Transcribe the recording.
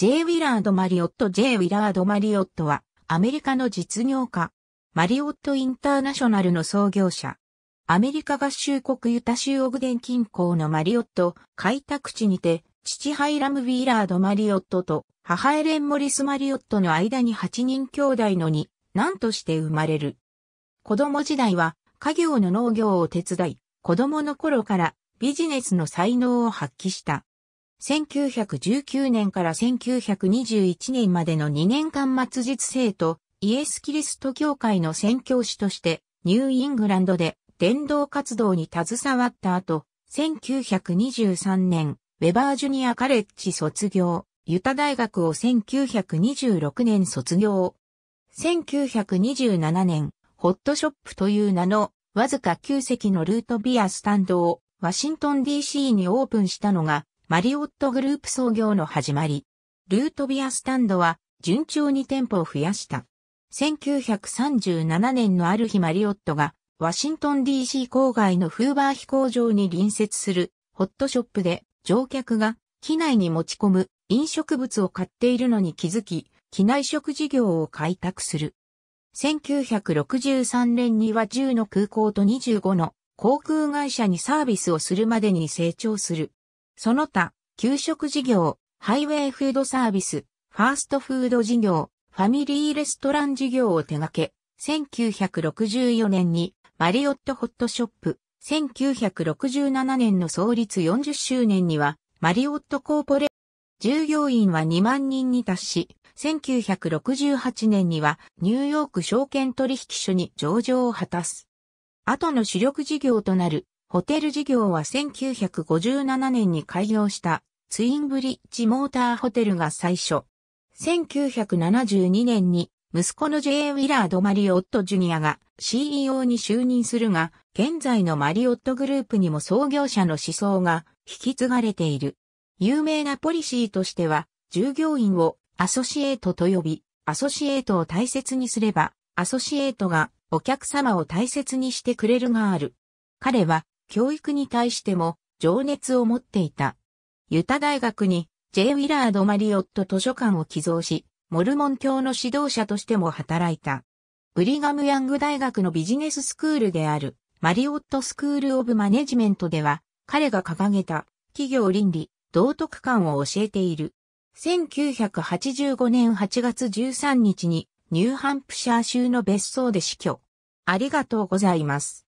J. ウィラード・マリオット J. ウィラード・マリオットは、アメリカの実業家、マリオット・インターナショナルの創業者。アメリカ合衆国ユタ州オグデン近郊のマリオット開拓地にて、父ハイラム・ウィラード・マリオットと母エレン・モリス・マリオットの間に8人兄弟のに、何として生まれる。子供時代は、家業の農業を手伝い、子供の頃からビジネスの才能を発揮した。1919年から1921年までの2年間末日生徒、イエス・キリスト教会の宣教師として、ニューイングランドで伝道活動に携わった後、1923年、ウェバージュニアカレッジ卒業、ユタ大学を1926年卒業。1927年、ホットショップという名の、わずか9席のルートビアスタンドを、ワシントン DC にオープンしたのが、マリオットグループ創業の始まり。ルートビアスタンドは順調に店舗を増やした。1937年のある日マリオットがワシントン DC 郊外のフーバー飛行場に隣接するホットショップで乗客が機内に持ち込む飲食物を買っているのに気づき、機内食事業を開拓する。1963年には10の空港と25の航空会社にサービスをするまでに成長する。その他、給食事業、ハイウェイフードサービス、ファーストフード事業、ファミリーレストラン事業を手掛け、1964年にマリオットホットショップ、1967年の創立40周年にはマリオットコーポレ従業員は2万人に達し、1968年にはニューヨーク証券取引所に上場を果たす。後の主力事業となるホテル事業は1957年に開業したツインブリッジモーターホテルが最初。1972年に息子の J. ウィラード・マリオット・ジュニアが CEO に就任するが、現在のマリオットグループにも創業者の思想が引き継がれている。有名なポリシーとしては、従業員をアソシエートと呼び、アソシエートを大切にすれば、アソシエートがお客様を大切にしてくれるがある。彼は教育に対しても情熱を持っていた。ユタ大学に J. ウィラード・マリオット図書館を寄贈し、モルモン教の指導者としても働いた。ブリガム・ヤング大学のビジネススクールであるマリオット・スクール・オブ・マネジメントでは、彼が掲げた企業倫理、道徳観を教えている。1985年8月13日にニューハンプシャー州の別荘で死去。ありがとうございます。